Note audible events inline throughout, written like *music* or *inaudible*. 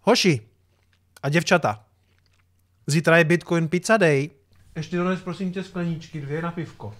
Hoši a děvčata, zítra je Bitcoin Pizza Day. Ještě dones prosím tě skleničky, dvě na pivko.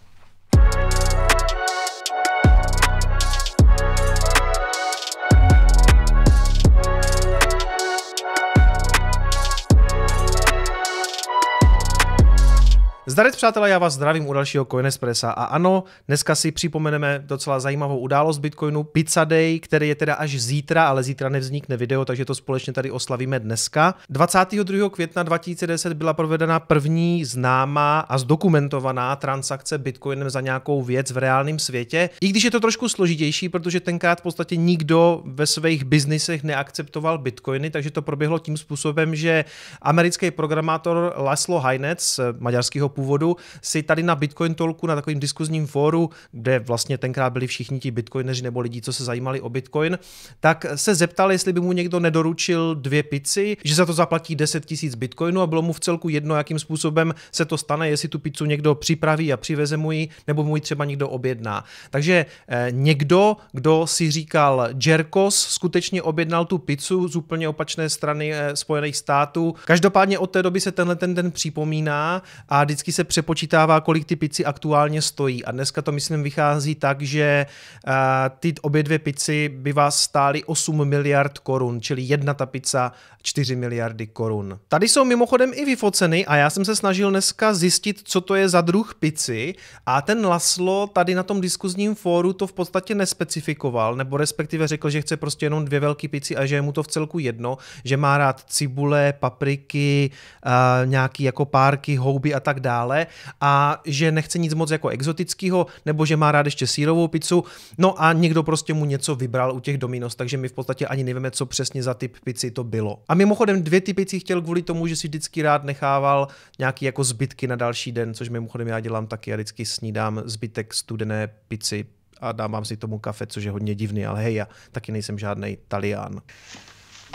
Zdarec přátelé, já vás zdravím u dalšího Coinespressa a ano, dneska si připomeneme docela zajímavou událost Bitcoinu, Pizza Day, který je teda až zítra, ale zítra nevznikne video, takže to společně tady oslavíme dneska. 22. května 2010 byla provedena první známá a zdokumentovaná transakce Bitcoinem za nějakou věc v reálném světě, i když je to trošku složitější, protože tenkrát v podstatě nikdo ve svých biznisech neakceptoval Bitcoiny, takže to proběhlo tím způsobem, že americký programátor Laszlo Heinec, maďarského původu, si tady na Bitcoin Talku, na takovým diskuzním fóru, kde vlastně tenkrát byli všichni ti bitcoineři nebo lidi, co se zajímali o Bitcoin, tak se zeptal, jestli by mu někdo nedoručil dvě pici, že za to zaplatí 10 tisíc bitcoinů a bylo mu v celku jedno, jakým způsobem se to stane, jestli tu pizzu někdo připraví a přiveze mu ji, nebo mu ji třeba někdo objedná. Takže eh, někdo, kdo si říkal Jerkos, skutečně objednal tu pizzu z úplně opačné strany eh, Spojených států. Každopádně od té doby se tenhle ten den připomíná a vždycky vždycky se přepočítává, kolik ty pici aktuálně stojí. A dneska to, myslím, vychází tak, že eh, ty obě dvě pici by vás stály 8 miliard korun, čili jedna ta pizza 4 miliardy korun. Tady jsou mimochodem i vyfoceny a já jsem se snažil dneska zjistit, co to je za druh pici a ten Laslo tady na tom diskuzním fóru to v podstatě nespecifikoval, nebo respektive řekl, že chce prostě jenom dvě velké pici a že je mu to v celku jedno, že má rád cibule, papriky, eh, nějaký jako párky, houby a tak dále dále a že nechce nic moc jako exotického, nebo že má rád ještě sírovou pizzu, no a někdo prostě mu něco vybral u těch Dominos, takže my v podstatě ani nevíme, co přesně za typ pici to bylo. A mimochodem dvě ty pici chtěl kvůli tomu, že si vždycky rád nechával nějaký jako zbytky na další den, což mimochodem já dělám taky, já vždycky snídám zbytek studené pici a dávám si tomu kafe, což je hodně divný, ale hej, já taky nejsem žádný talián.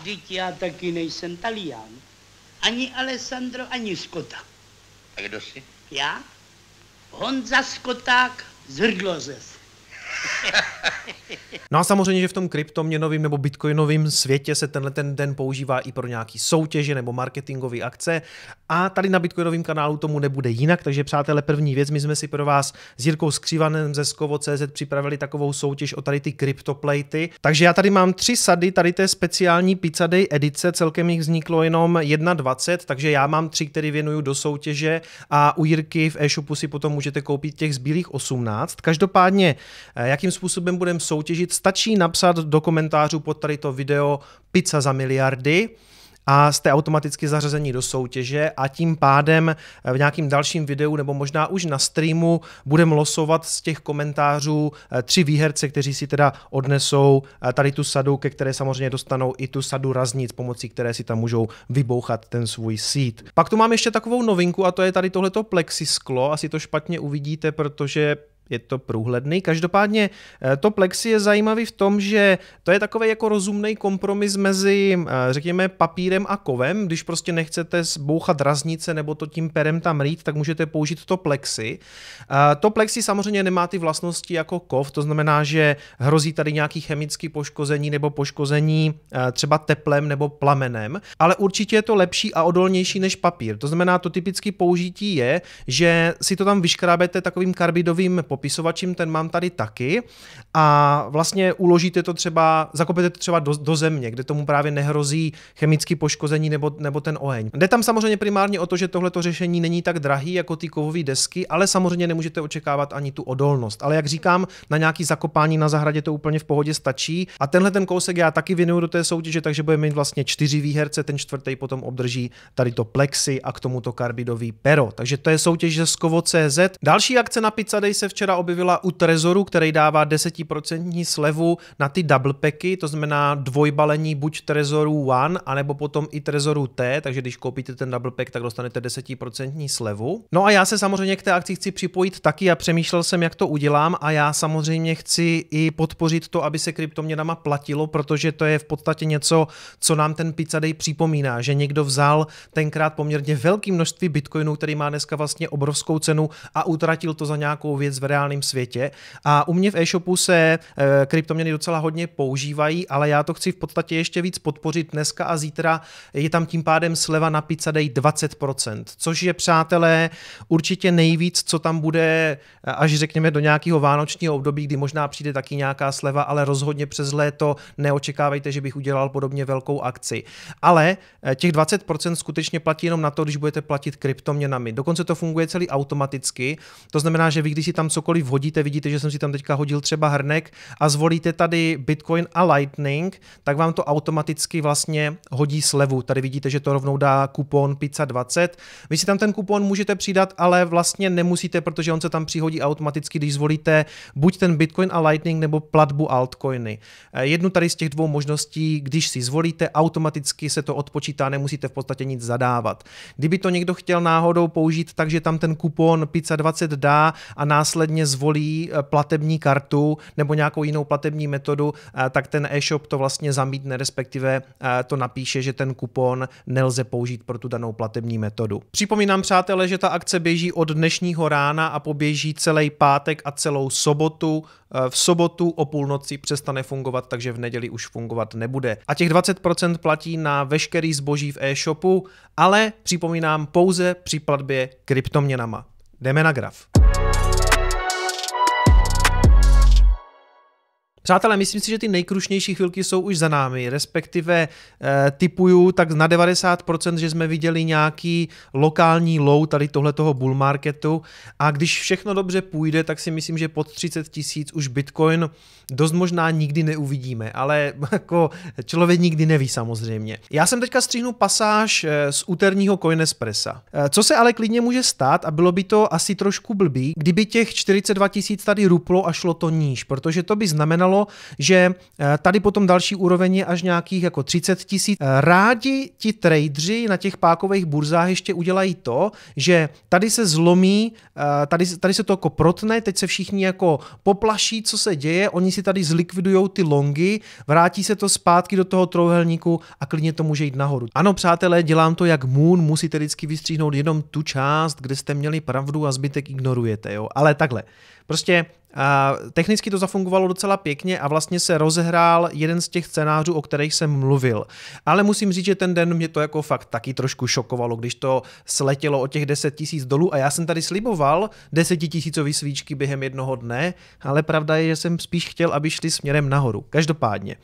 Vždyť já taky nejsem talián. Ani Alessandro, ani Skota kdo jsi? Já? Honza Skoták z Hrdlozes. No a samozřejmě, že v tom kryptoměnovém nebo bitcoinovém světě se tenhle ten den používá i pro nějaký soutěže nebo marketingové akce. A tady na bitcoinovém kanálu tomu nebude jinak, takže přátelé, první věc, my jsme si pro vás s Jirkou Skřivanem ze Skovo.cz připravili takovou soutěž o tady ty kryptoplejty. Takže já tady mám tři sady tady té speciální Pizza Day edice, celkem jich vzniklo jenom 21, takže já mám tři, které věnuju do soutěže a u Jirky v e-shopu si potom můžete koupit těch zbylých 18. Každopádně jakým způsobem budeme soutěžit. Stačí napsat do komentářů pod tady to video pizza za miliardy a jste automaticky zařazení do soutěže a tím pádem eh, v nějakým dalším videu nebo možná už na streamu budeme losovat z těch komentářů eh, tři výherce, kteří si teda odnesou eh, tady tu sadu, ke které samozřejmě dostanou i tu sadu raznic, pomocí které si tam můžou vybouchat ten svůj sít. Pak tu mám ještě takovou novinku a to je tady tohleto plexisklo, asi to špatně uvidíte, protože je to průhledný. Každopádně eh, to Plexi je zajímavý v tom, že to je takový jako rozumný kompromis mezi, eh, řekněme, papírem a kovem. Když prostě nechcete bouchat raznice nebo to tím perem tam rýt, tak můžete použít to Plexi. Eh, to Plexi samozřejmě nemá ty vlastnosti jako kov, to znamená, že hrozí tady nějaký chemický poškození nebo poškození třeba teplem nebo plamenem, ale určitě je to lepší a odolnější než papír. To znamená, to typické použití je, že si to tam vyškrábete takovým karbidovým popisovačem, ten mám tady taky a vlastně uložíte to třeba, zakopete to třeba do, do země, kde tomu právě nehrozí chemické poškození nebo, nebo ten oheň. Jde tam samozřejmě primárně o to, že tohleto řešení není tak drahý jako ty kovové desky, ale samozřejmě nemůžete očekávat ani tu odolnost. Ale jak říkám, na nějaký zakopání na zahradě to úplně v pohodě stačí. A tenhle ten kousek já taky vinuju do té soutěže, takže budeme mít vlastně čtyři výherce, ten čtvrtý potom obdrží tady to plexi a k tomuto karbidový pero. Takže to je soutěž ze skovo.cz. Další akce na Pizza Day se včera včera objevila u Trezoru, který dává 10% slevu na ty double packy, to znamená dvojbalení buď Trezoru One, anebo potom i Trezoru T, takže když koupíte ten double pack, tak dostanete 10% slevu. No a já se samozřejmě k té akci chci připojit taky a přemýšlel jsem, jak to udělám a já samozřejmě chci i podpořit to, aby se kryptoměnama platilo, protože to je v podstatě něco, co nám ten Pizza Day připomíná, že někdo vzal tenkrát poměrně velké množství bitcoinů, který má dneska vlastně obrovskou cenu a utratil to za nějakou věc v reálném světě. A u mě v e-shopu se eh, kryptoměny docela hodně používají, ale já to chci v podstatě ještě víc podpořit dneska a zítra. Je tam tím pádem sleva na pizza dej 20%, což je, přátelé, určitě nejvíc, co tam bude, eh, až řekněme do nějakého vánočního období, kdy možná přijde taky nějaká sleva, ale rozhodně přes léto neočekávejte, že bych udělal podobně velkou akci. Ale eh, těch 20% skutečně platí jenom na to, když budete platit kryptoměnami. Dokonce to funguje celý automaticky, to znamená, že vy, když si tam co cokoliv hodíte, vidíte, že jsem si tam teďka hodil třeba hrnek a zvolíte tady Bitcoin a Lightning, tak vám to automaticky vlastně hodí slevu. Tady vidíte, že to rovnou dá kupon pizza 20. Vy si tam ten kupon můžete přidat, ale vlastně nemusíte, protože on se tam přihodí automaticky, když zvolíte buď ten Bitcoin a Lightning nebo platbu altcoiny. Eh, jednu tady z těch dvou možností, když si zvolíte, automaticky se to odpočítá, nemusíte v podstatě nic zadávat. Kdyby to někdo chtěl náhodou použít, takže tam ten kupon pizza 20 dá a následně případně zvolí eh, platební kartu nebo nějakou jinou platební metodu, eh, tak ten e-shop to vlastně zamítne, respektive eh, to napíše, že ten kupon nelze použít pro tu danou platební metodu. Připomínám, přátelé, že ta akce běží od dnešního rána a poběží celý pátek a celou sobotu. V sobotu o půlnoci přestane fungovat, takže v neděli už fungovat nebude. A těch 20% platí na veškerý zboží v e-shopu, ale připomínám pouze při platbě kryptoměnama. Jdeme na graf. Přátelé, myslím si, že ty nejkrušnější chvilky jsou už za námi, respektive eh, typuju tak na 90%, že jsme viděli nějaký lokální low tady tohletoho bull marketu a když všechno dobře půjde, tak si myslím, že pod 30 tisíc už Bitcoin dost možná nikdy neuvidíme, ale *laughs* jako člověk nikdy neví samozřejmě. Já jsem teďka stříhnu pasáž eh, z úterního Coinespressa. Eh, co se ale klidně může stát a bylo by to asi trošku blbý, kdyby těch 42 tisíc tady ruplo a šlo to níž, protože to by znamenalo, ukázalo, že eh, tady potom další úroveň je až nějakých jako 30 tisíc. Eh, rádi ti tradeři na těch pákových burzách ještě udělají to, že tady se zlomí, eh, tady, tady se to jako protne, teď se všichni jako poplaší, co se děje, oni si tady zlikvidují ty longy, vrátí se to zpátky do toho trouhelníku a klidně to může jít nahoru. Ano, přátelé, dělám to jak Moon, musíte vždycky vystříhnout jenom tu část, kde jste měli pravdu a zbytek ignorujete, jo. Ale takhle, prostě a technicky to zafungovalo docela pěkně a vlastně se rozehrál jeden z těch scénářů, o kterých jsem mluvil. Ale musím říct, že ten den mě to jako fakt taky trošku šokovalo, když to sletělo o těch 10 tisíc dolů a já jsem tady sliboval tisícový svíčky během jednoho dne, ale pravda je, že jsem spíš chtěl, aby šli směrem nahoru. Každopádně.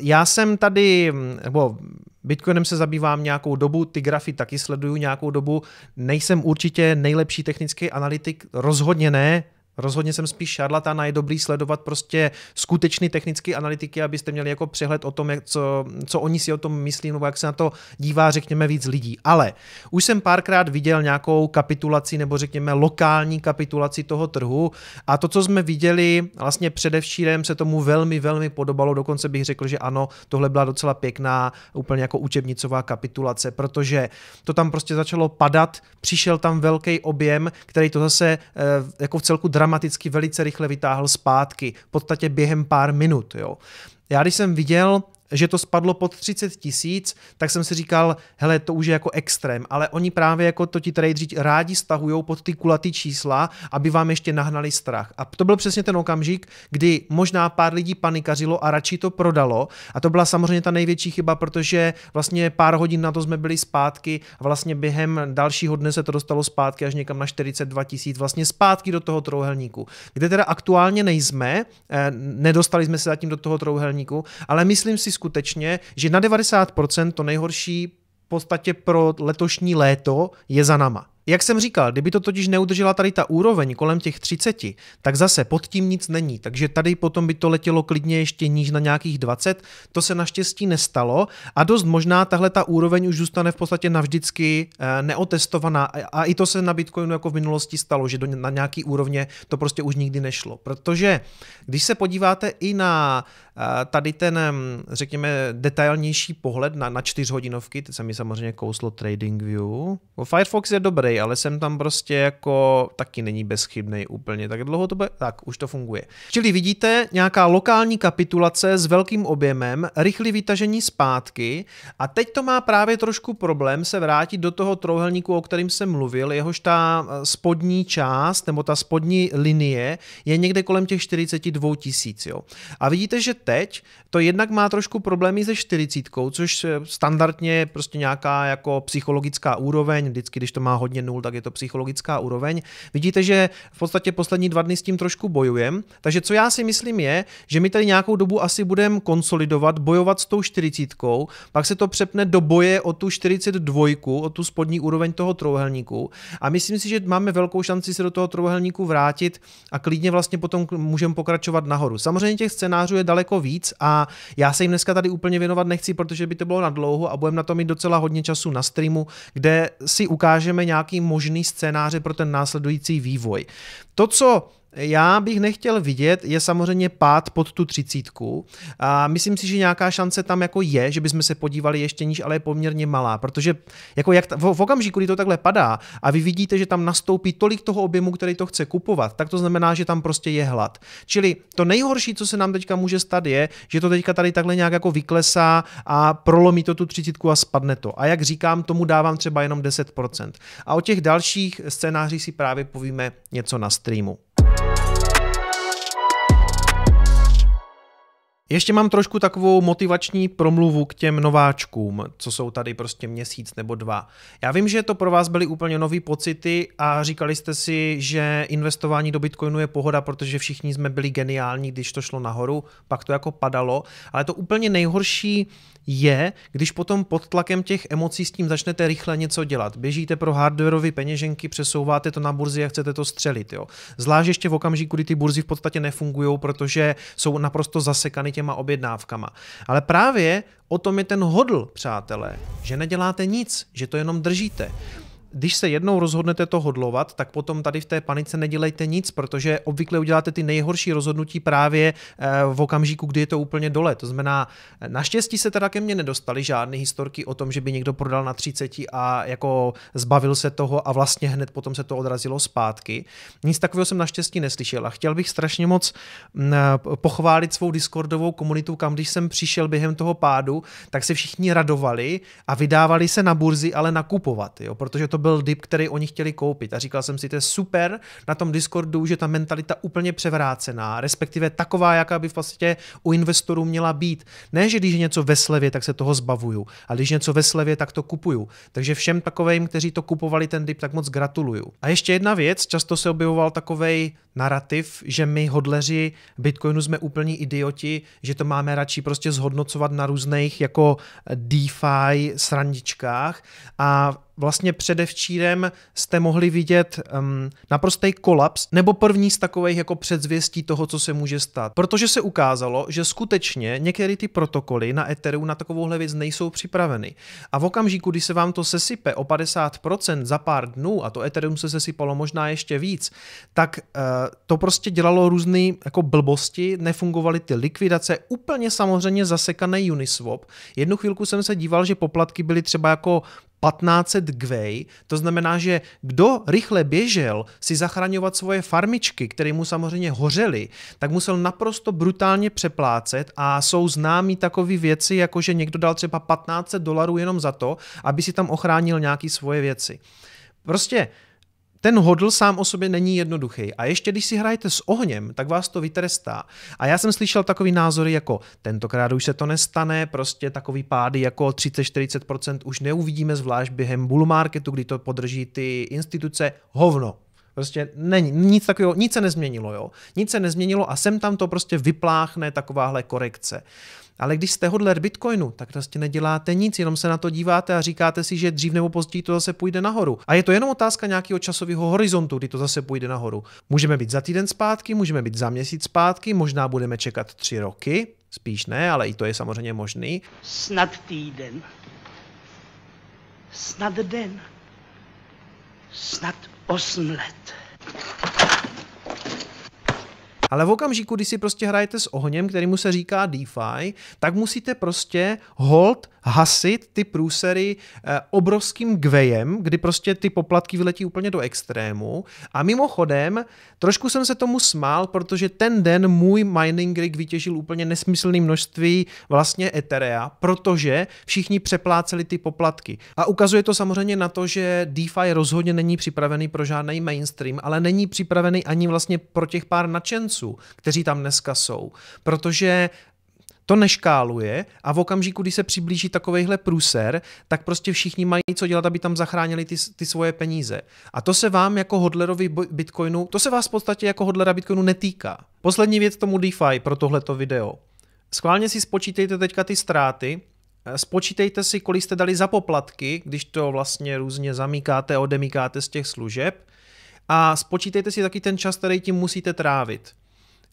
Já jsem tady, nebo Bitcoinem se zabývám nějakou dobu, ty grafy taky sleduju nějakou dobu, nejsem určitě nejlepší technický analytik, rozhodně ne, Rozhodně jsem spíš šarlatán a je dobrý sledovat prostě skutečný technický analytiky, abyste měli jako přehled o tom, jak, co, co oni si o tom myslí, nebo jak se na to dívá, řekněme, víc lidí. Ale už jsem párkrát viděl nějakou kapitulaci nebo řekněme lokální kapitulaci toho trhu a to, co jsme viděli vlastně předevčírem, se tomu velmi, velmi podobalo. Dokonce bych řekl, že ano, tohle byla docela pěkná, úplně jako učebnicová kapitulace, protože to tam prostě začalo padat, přišel tam velký objem, který to zase eh, jako v celku dramaticky dramaticky velice rychle vytáhl zpátky, v podstatě během pár minut. Jo. Já když jsem viděl že to spadlo pod 30 tisíc, tak jsem si říkal, hele, to už je jako extrém, ale oni právě jako to ti tradeři rádi stahují pod ty kulatý čísla, aby vám ještě nahnali strach. A to byl přesně ten okamžik, kdy možná pár lidí panikařilo a radši to prodalo. A to byla samozřejmě ta největší chyba, protože vlastně pár hodin na to jsme byli zpátky a vlastně během dalšího dne se to dostalo zpátky až někam na 42 tisíc, vlastně zpátky do toho trouhelníku, kde teda aktuálně nejsme, eh, nedostali jsme se zatím do toho trouhelníku, ale myslím si skutečně, že na 90% to nejhorší v podstatě pro letošní léto je za nama. Jak jsem říkal, kdyby to totiž neudržela tady ta úroveň kolem těch 30, tak zase pod tím nic není, takže tady potom by to letělo klidně ještě níž na nějakých 20, to se naštěstí nestalo a dost možná tahle ta úroveň už zůstane v podstatě navždycky eh, neotestovaná a i to se na Bitcoinu jako v minulosti stalo, že na nějaký úrovně to prostě už nikdy nešlo, protože když se podíváte i na eh, tady ten, mm, řekněme, detailnější pohled na, na čtyřhodinovky, teď se mi samozřejmě kouslo View, no, Firefox je dobrý, ale jsem tam prostě jako taky není bezchybný úplně. Tak dlouho to bude, tak už to funguje. Čili vidíte nějaká lokální kapitulace s velkým objemem, rychlý vytažení zpátky a teď to má právě trošku problém se vrátit do toho trouhelníku, o kterém jsem mluvil, jehož ta eh, spodní část nebo ta spodní linie je někde kolem těch 42 tisíc. A vidíte, že teď to jednak má trošku problémy se 40, což standardně prostě nějaká jako psychologická úroveň, vždycky, když to má hodně nul, tak je to psychologická úroveň. Vidíte, že v podstatě poslední dva dny s tím trošku bojujem. Takže co já si myslím je, že my tady nějakou dobu asi budeme konsolidovat, bojovat s tou 40, pak se to přepne do boje o tu 42, o tu spodní úroveň toho trouhelníku. A myslím si, že máme velkou šanci se do toho trouhelníku vrátit a klidně vlastně potom můžeme pokračovat nahoru. Samozřejmě těch scénářů je daleko víc a já se jim dneska tady úplně věnovat nechci, protože by to bylo na dlouho a budeme na to mít docela hodně času na streamu, kde si ukážeme nějaký nějaký možný scénáře pro ten následující vývoj. To, co já bych nechtěl vidět, je samozřejmě pád pod tu třicítku. A myslím si, že nějaká šance tam jako je, že bychom se podívali ještě níž, ale je poměrně malá, protože jako jak ta, v, v okamžiku, kdy to takhle padá a vy vidíte, že tam nastoupí tolik toho objemu, který to chce kupovat, tak to znamená, že tam prostě je hlad. Čili to nejhorší, co se nám teďka může stát, je, že to teďka tady takhle nějak jako vyklesá a prolomí to tu třicítku a spadne to. A jak říkám, tomu dávám třeba jenom 10%. A o těch dalších scénářích si právě povíme něco na streamu. Ještě mám trošku takovou motivační promluvu k těm nováčkům, co jsou tady prostě měsíc nebo dva. Já vím, že to pro vás byly úplně nové pocity a říkali jste si, že investování do Bitcoinu je pohoda, protože všichni jsme byli geniální, když to šlo nahoru, pak to jako padalo, ale to úplně nejhorší je, když potom pod tlakem těch emocí s tím začnete rychle něco dělat. Běžíte pro hardwareové peněženky, přesouváte to na burzi a chcete to střelit. Jo. Zvlášť ještě v okamžiku, kdy ty burzy v podstatě nefungují, protože jsou naprosto zasekany těm těma objednávkama. Ale právě o tom je ten hodl, přátelé, že neděláte nic, že to jenom držíte když se jednou rozhodnete to hodlovat, tak potom tady v té panice nedělejte nic, protože obvykle uděláte ty nejhorší rozhodnutí právě eh, v okamžiku, kdy je to úplně dole. To znamená, eh, naštěstí se teda ke mně nedostaly žádné historky o tom, že by někdo prodal na 30 a jako zbavil se toho a vlastně hned potom se to odrazilo zpátky. Nic takového jsem naštěstí neslyšel a chtěl bych strašně moc mm, eh, pochválit svou Discordovou komunitu, kam když jsem přišel během toho pádu, tak se všichni radovali a vydávali se na burzy, ale nakupovat, jo, protože to byl dip, který oni chtěli koupit. A říkal jsem si, to je super na tom Discordu, že ta mentalita úplně převrácená, respektive taková, jaká by vlastně u investorů měla být. Ne, že když je něco ve slevě, tak se toho zbavuju, a když něco ve slevě, tak to kupuju. Takže všem takovým, kteří to kupovali ten dip, tak moc gratuluju. A ještě jedna věc, často se objevoval takovej narrativ, že my hodleři Bitcoinu jsme úplní idioti, že to máme radši prostě zhodnocovat na různých jako DeFi srandičkách a vlastně předevčírem jste mohli vidět um, naprostý kolaps nebo první z takových jako předzvěstí toho, co se může stát. Protože se ukázalo, že skutečně některé ty protokoly na Etheru na takovouhle věc nejsou připraveny. A v okamžiku, kdy se vám to sesype o 50% za pár dnů, a to Ethereum se sesypalo možná ještě víc, tak uh, to prostě dělalo různé jako blbosti, nefungovaly ty likvidace, úplně samozřejmě zasekaný Uniswap. Jednu chvilku jsem se díval, že poplatky byly třeba jako 1500 gvej, to znamená, že kdo rychle běžel si zachraňovat svoje farmičky, které mu samozřejmě hořely, tak musel naprosto brutálně přeplácet a jsou známí takové věci, jako že někdo dal třeba 1500 dolarů jenom za to, aby si tam ochránil nějaké svoje věci. Prostě ten hodl sám o sobě není jednoduchý. A ještě když si hrajete s ohněm, tak vás to vytrestá. A já jsem slyšel takový názory jako tentokrát už se to nestane, prostě takový pády jako 30-40% už neuvidíme, zvlášť během bull marketu, kdy to podrží ty instituce. Hovno, Prostě není, nic takového, nic se nezměnilo, jo. Nic se nezměnilo a sem tam to prostě vypláchne takováhle korekce. Ale když jste hodler Bitcoinu, tak prostě neděláte nic, jenom se na to díváte a říkáte si, že dřív nebo později to zase půjde nahoru. A je to jenom otázka nějakého časového horizontu, kdy to zase půjde nahoru. Můžeme být za týden zpátky, můžeme být za měsíc zpátky, možná budeme čekat tři roky, spíš ne, ale i to je samozřejmě možný. Snad týden. Snad den. Snad osm let. Ale v okamžiku, kdy si prostě hrajete s ohněm, kterýmu se říká DeFi, tak musíte prostě hold hasit ty průsery eh, obrovským gvejem, kdy prostě ty poplatky vyletí úplně do extrému. A mimochodem, trošku jsem se tomu smál, protože ten den můj mining rig vytěžil úplně nesmyslný množství vlastně Etherea, protože všichni přepláceli ty poplatky. A ukazuje to samozřejmě na to, že DeFi rozhodně není připravený pro žádný mainstream, ale není připravený ani vlastně pro těch pár nadšenců, kteří tam dneska jsou. Protože to neškáluje a v okamžiku, kdy se přiblíží takovejhle průser, tak prostě všichni mají co dělat, aby tam zachránili ty, ty svoje peníze. A to se vám jako hodlerovi bitcoinu, to se vás v podstatě jako hodlera bitcoinu netýká. Poslední věc tomu DeFi pro tohleto video. Schválně si spočítejte teďka ty ztráty, eh, spočítejte si, kolik jste dali za poplatky, když to vlastně různě zamíkáte a odemíkáte z těch služeb a spočítejte si taky ten čas, který tím musíte trávit.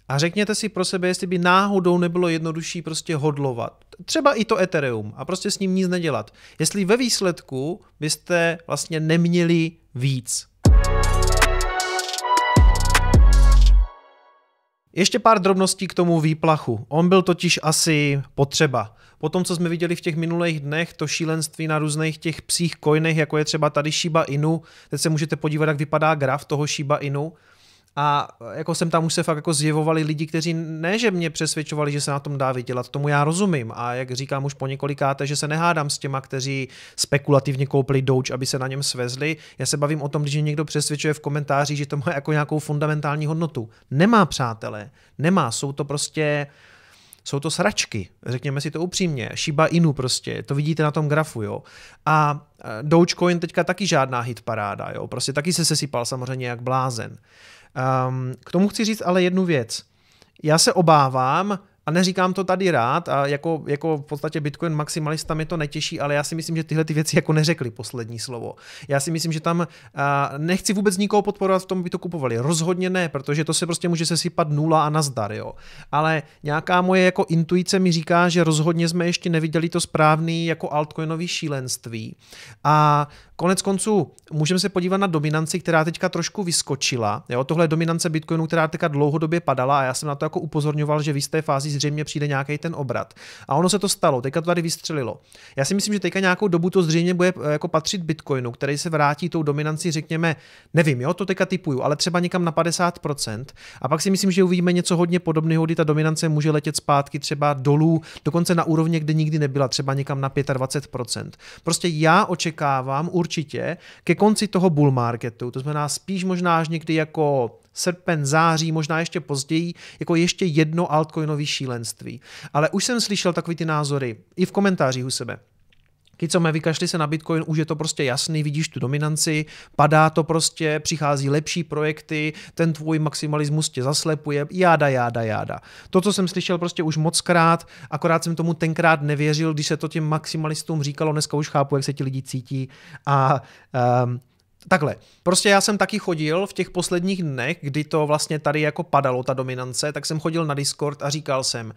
A řekněte si pro sebe, jestli by náhodou nebylo jednodušší prostě hodlovat. Třeba i to Ethereum a prostě s ním nic nedělat. Jestli ve výsledku byste vlastně neměli víc. Ještě pár drobností k tomu výplachu. On byl totiž asi potřeba. Po tom, co jsme viděli v těch minulých dnech, to šílenství na různých těch psích kojnech, jako je třeba tady Shiba Inu, teď se můžete podívat, jak vypadá graf toho Shiba Inu, a jako jsem tam už se fakt jako zjevovali lidi, kteří ne, že mě přesvědčovali, že se na tom dá vydělat, tomu já rozumím. A jak říkám už po několikáté, že se nehádám s těma, kteří spekulativně koupili douč, aby se na něm svezli. Já se bavím o tom, když někdo přesvědčuje v komentáři, že to má jako nějakou fundamentální hodnotu. Nemá přátelé, nemá, jsou to prostě jsou to sračky, řekněme si to upřímně. Shiba Inu prostě, to vidíte na tom grafu, jo. A eh, Dogecoin teďka taky žádná hit paráda, jo. Prostě taky se sesypal samozřejmě jak blázen. Um, k tomu chci říct ale jednu věc. Já se obávám, a neříkám to tady rád, a jako, jako v podstatě Bitcoin maximalista mi to netěší, ale já si myslím, že tyhle ty věci jako neřekli poslední slovo. Já si myslím, že tam a nechci vůbec nikoho podporovat v tom, aby to kupovali. Rozhodně ne, protože to se prostě může sesypat nula a nazdar, jo. Ale nějaká moje jako intuice mi říká, že rozhodně jsme ještě neviděli to správný jako altcoinový šílenství. A Konec konců můžeme se podívat na dominanci, která teďka trošku vyskočila. Jo, tohle je dominance Bitcoinu, která teďka dlouhodobě padala a já jsem na to jako upozorňoval, že v jisté fázi zřejmě přijde nějaký ten obrat. A ono se to stalo, teďka to tady vystřelilo. Já si myslím, že teďka nějakou dobu to zřejmě bude eh, jako patřit Bitcoinu, který se vrátí tou dominanci, řekněme, nevím, jo, to teďka typuju, ale třeba někam na 50%. A pak si myslím, že uvidíme něco hodně podobného, kdy ta dominance může letět zpátky třeba dolů, dokonce na úrovně, kde nikdy nebyla, třeba někam na 25%. Prostě já očekávám určitě určitě ke konci toho bull marketu, to znamená spíš možná až někdy jako srpen, září, možná ještě později, jako ještě jedno altcoinové šílenství. Ale už jsem slyšel takový ty názory, i v komentářích u sebe kicome, vykašli se na Bitcoin, už je to prostě jasný, vidíš tu dominanci, padá to prostě, přichází lepší projekty, ten tvůj maximalismus tě zaslepuje, jáda, jáda, jáda. To, co jsem slyšel prostě už mockrát, akorát jsem tomu tenkrát nevěřil, když se to těm maximalistům říkalo, dneska už chápu, jak se ti lidi cítí a um, Takhle, prostě já jsem taky chodil v těch posledních dnech, kdy to vlastně tady jako padalo, ta dominance, tak jsem chodil na Discord a říkal jsem,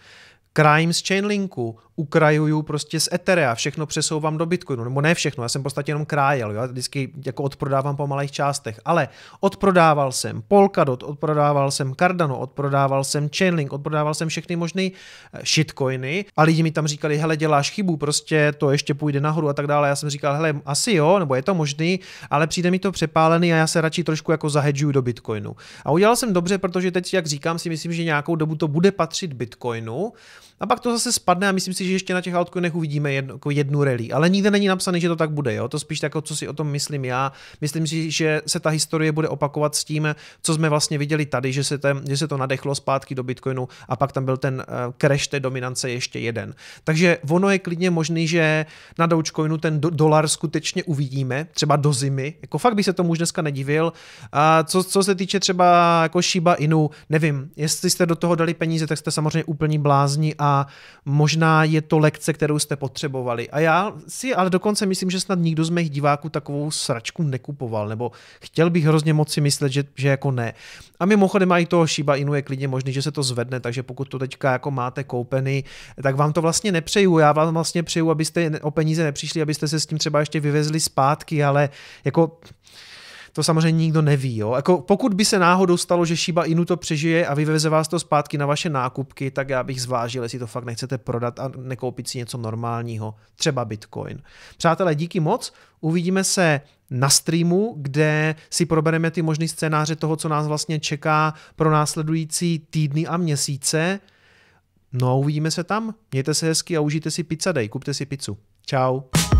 Krájím z Chainlinku, ukrajuju prostě z Etherea, všechno přesouvám do Bitcoinu, nebo ne všechno, já jsem v podstatě jenom krájel, jo? vždycky jako odprodávám po malých částech, ale odprodával jsem Polkadot, odprodával jsem Cardano, odprodával jsem Chainlink, odprodával jsem všechny možné eh, shitcoiny a lidi mi tam říkali, hele děláš chybu, prostě to ještě půjde nahoru a tak dále, já jsem říkal, hele asi jo, nebo je to možný, ale přijde mi to přepálený a já se radši trošku jako zahedžuju do Bitcoinu. A udělal jsem dobře, protože teď, jak říkám, si myslím, že nějakou dobu to bude patřit Bitcoinu, a pak to zase spadne a myslím si, že ještě na těch altcoinech uvidíme jednu, jako jednu rally. Ale nikde není napsané, že to tak bude. Jo? To spíš tak, jako co si o tom myslím já. Myslím si, že se ta historie bude opakovat s tím, co jsme vlastně viděli tady, že se, ten, že se to nadechlo zpátky do Bitcoinu a pak tam byl ten eh, crash té dominance ještě jeden. Takže ono je klidně možný, že na Dogecoinu ten do, dolar skutečně uvidíme, třeba do zimy. Jako fakt by se tomu už dneska nedivil. A co, co se týče třeba jako Shiba Inu, nevím, jestli jste do toho dali peníze, tak jste samozřejmě úplní blázni a možná je to lekce, kterou jste potřebovali. A já si ale dokonce myslím, že snad nikdo z mých diváků takovou sračku nekupoval, nebo chtěl bych hrozně moc si myslet, že, že jako ne. A mimochodem i toho Shiba Inu je klidně možný, že se to zvedne, takže pokud to teďka jako máte koupený, tak vám to vlastně nepřeju. Já vám vlastně přeju, abyste o peníze nepřišli, abyste se s tím třeba ještě vyvezli zpátky, ale jako to samozřejmě nikdo neví. Jo? Jako pokud by se náhodou stalo, že Shiba Inu to přežije a vyveze vás to zpátky na vaše nákupky, tak já bych zvážil, jestli to fakt nechcete prodat a nekoupit si něco normálního, třeba Bitcoin. Přátelé, díky moc, uvidíme se na streamu, kde si probereme ty možné scénáře toho, co nás vlastně čeká pro následující týdny a měsíce. No a uvidíme se tam. Mějte se hezky a užijte si pizza day. Kupte si pizzu. Ciao.